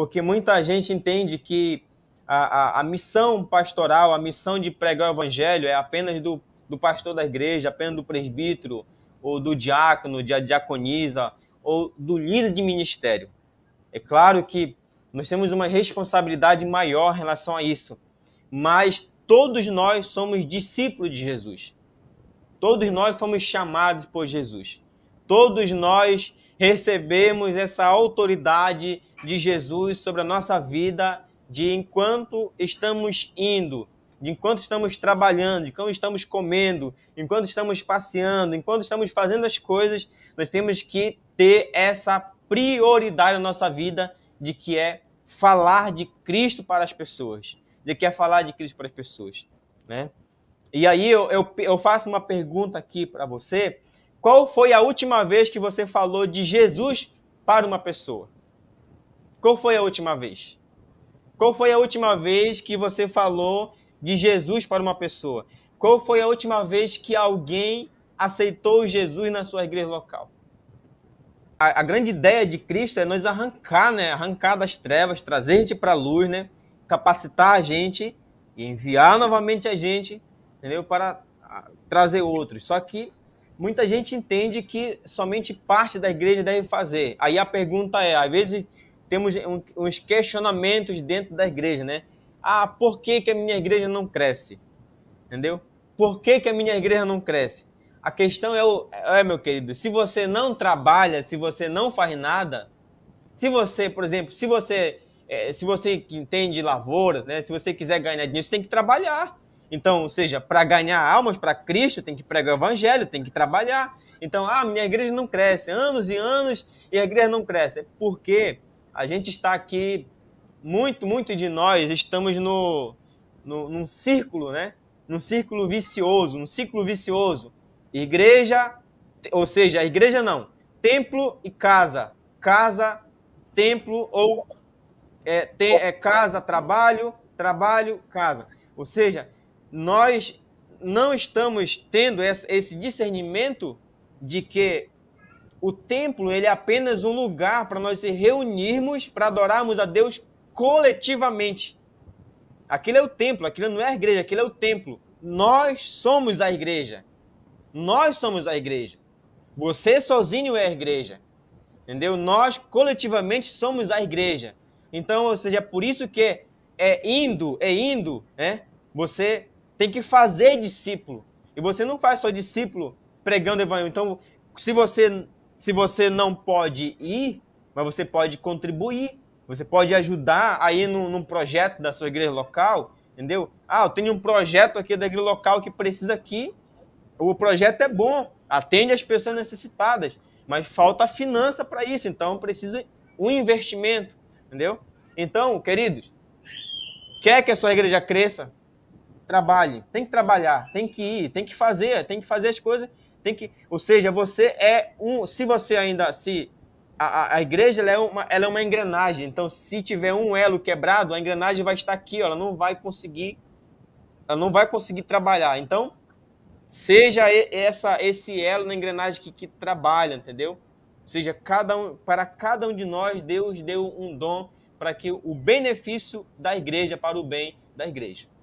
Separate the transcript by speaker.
Speaker 1: porque muita gente entende que a, a, a, missão pastoral, a missão de pregar o evangelho é apenas do, do pastor da igreja, apenas do presbítero, ou do diácono, da diaconisa, ou do líder de ministério. É claro que nós temos uma responsabilidade maior em relação a isso, mas todos nós somos discípulos de Jesus. Todos nós fomos chamados por Jesus. Todos nós recebemos essa autoridade de Jesus sobre a nossa vida, de enquanto estamos indo, de enquanto estamos trabalhando, enquanto estamos comendo, enquanto estamos passeando, enquanto estamos fazendo as coisas, nós temos que ter essa prioridade na nossa vida de que é falar de Cristo para as pessoas, de que é falar de Cristo para as pessoas, né? E aí eu, eu, eu faço uma pergunta aqui para você, qual foi a última vez que você falou de Jesus para uma pessoa? Qual foi a última vez? Qual foi a última vez que você falou de Jesus para uma pessoa? Qual foi a última vez que alguém aceitou Jesus na sua igreja local? A, a grande ideia de Cristo é nos arrancar, né? Arrancar das trevas, trazer a gente para a luz, né? Capacitar a gente e enviar novamente a gente, entendeu? Para ah, trazer outros. Só que Muita gente entende que somente parte da igreja deve fazer. Aí a pergunta é, às vezes temos uns questionamentos dentro da igreja, né? Ah, por que, que a minha igreja não cresce? Entendeu? Por que, que a minha igreja não cresce? A questão é, o, é, meu querido, se você não trabalha, se você não faz nada, se você, por exemplo, se você, é, se você entende lavoura, né, se você quiser ganhar dinheiro, você tem que trabalhar. Então, ou seja, para ganhar almas para Cristo, tem que pregar o evangelho, tem que trabalhar. Então, ah, minha igreja não cresce, anos e anos e a igreja não cresce. É porque a gente está aqui, muito, muito de nós estamos no, no, num círculo, né? Num círculo vicioso, num círculo vicioso. Igreja, ou seja, a igreja não, templo e casa. Casa, templo ou é, tem, é casa, trabalho, trabalho, casa. Ou seja, nós não estamos tendo esse discernimento de que o templo ele é apenas um lugar para nós se reunirmos para adorarmos a Deus coletivamente. Aquilo é o templo, aquilo não é a igreja, aquilo é o templo. Nós somos a igreja. Nós somos a igreja. Você sozinho é a igreja. Entendeu? Nós coletivamente somos a igreja. Então, ou seja, é por isso que é indo, é indo, né? Você tem que fazer discípulo. E você não faz só discípulo pregando evangelho. Então, se você se você não pode ir, mas você pode contribuir, você pode ajudar aí num, num projeto da sua igreja local, entendeu? Ah, eu tenho um projeto aqui da igreja local que precisa aqui. O projeto é bom, atende as pessoas necessitadas, mas falta finança para isso, então precisa um investimento, entendeu? Então, queridos, quer que a sua igreja cresça? trabalhe, tem que trabalhar, tem que ir, tem que fazer, tem que fazer as coisas, tem que, ou seja, você é um, se você ainda se a, a, a igreja ela é, uma, ela é uma engrenagem, então se tiver um elo quebrado, a engrenagem vai estar aqui, ó, ela não vai conseguir, ela não vai conseguir trabalhar. Então seja essa esse elo na engrenagem que, que trabalha, entendeu? Ou seja, cada um, para cada um de nós Deus deu um dom para que o benefício da igreja para o bem da igreja.